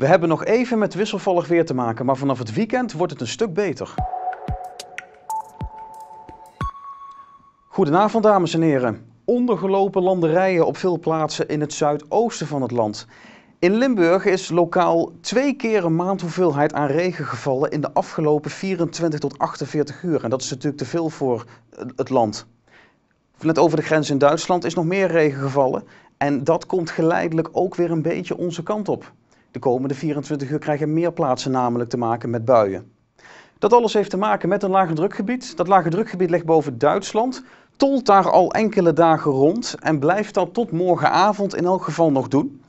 We hebben nog even met wisselvallig weer te maken, maar vanaf het weekend wordt het een stuk beter. Goedenavond dames en heren. Ondergelopen landerijen op veel plaatsen in het zuidoosten van het land. In Limburg is lokaal twee keer een maand hoeveelheid aan regen gevallen in de afgelopen 24 tot 48 uur. En dat is natuurlijk te veel voor het land. Net over de grens in Duitsland is nog meer regen gevallen. En dat komt geleidelijk ook weer een beetje onze kant op. De komende 24 uur krijgen meer plaatsen namelijk te maken met buien. Dat alles heeft te maken met een lage drukgebied. Dat lage drukgebied ligt boven Duitsland, tolt daar al enkele dagen rond en blijft dat tot morgenavond in elk geval nog doen.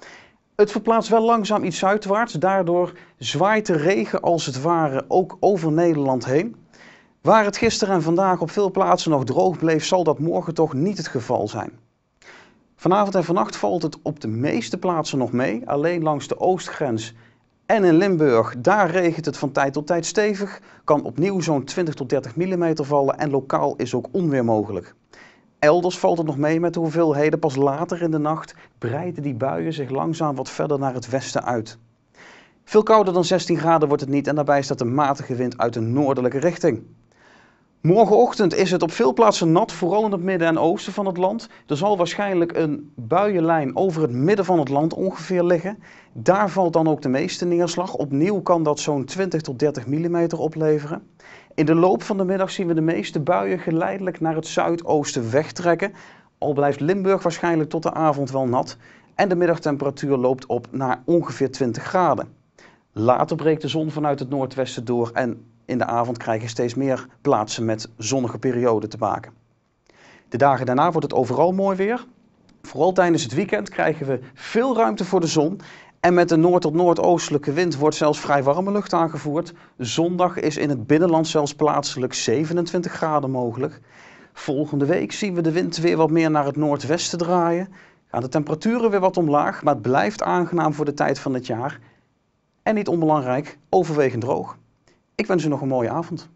Het verplaatst wel langzaam iets zuidwaarts, daardoor zwaait de regen als het ware ook over Nederland heen. Waar het gisteren en vandaag op veel plaatsen nog droog bleef, zal dat morgen toch niet het geval zijn. Vanavond en vannacht valt het op de meeste plaatsen nog mee. Alleen langs de oostgrens en in Limburg, daar regent het van tijd tot tijd stevig. Kan opnieuw zo'n 20 tot 30 mm vallen en lokaal is ook onweer mogelijk. Elders valt het nog mee met de hoeveelheden. Pas later in de nacht breiden die buien zich langzaam wat verder naar het westen uit. Veel kouder dan 16 graden wordt het niet en daarbij staat een matige wind uit een noordelijke richting. Morgenochtend is het op veel plaatsen nat, vooral in het midden en oosten van het land. Er zal waarschijnlijk een buienlijn over het midden van het land ongeveer liggen. Daar valt dan ook de meeste neerslag. Opnieuw kan dat zo'n 20 tot 30 mm opleveren. In de loop van de middag zien we de meeste buien geleidelijk naar het zuidoosten wegtrekken. Al blijft Limburg waarschijnlijk tot de avond wel nat. En de middagtemperatuur loopt op naar ongeveer 20 graden. Later breekt de zon vanuit het noordwesten door en in de avond krijgen steeds meer plaatsen met zonnige perioden te maken. De dagen daarna wordt het overal mooi weer. Vooral tijdens het weekend krijgen we veel ruimte voor de zon. En met de noord- tot noordoostelijke wind wordt zelfs vrij warme lucht aangevoerd. Zondag is in het binnenland zelfs plaatselijk 27 graden mogelijk. Volgende week zien we de wind weer wat meer naar het noordwesten draaien. Gaan de temperaturen weer wat omlaag, maar het blijft aangenaam voor de tijd van het jaar. En niet onbelangrijk, overwegend droog. Ik wens u nog een mooie avond.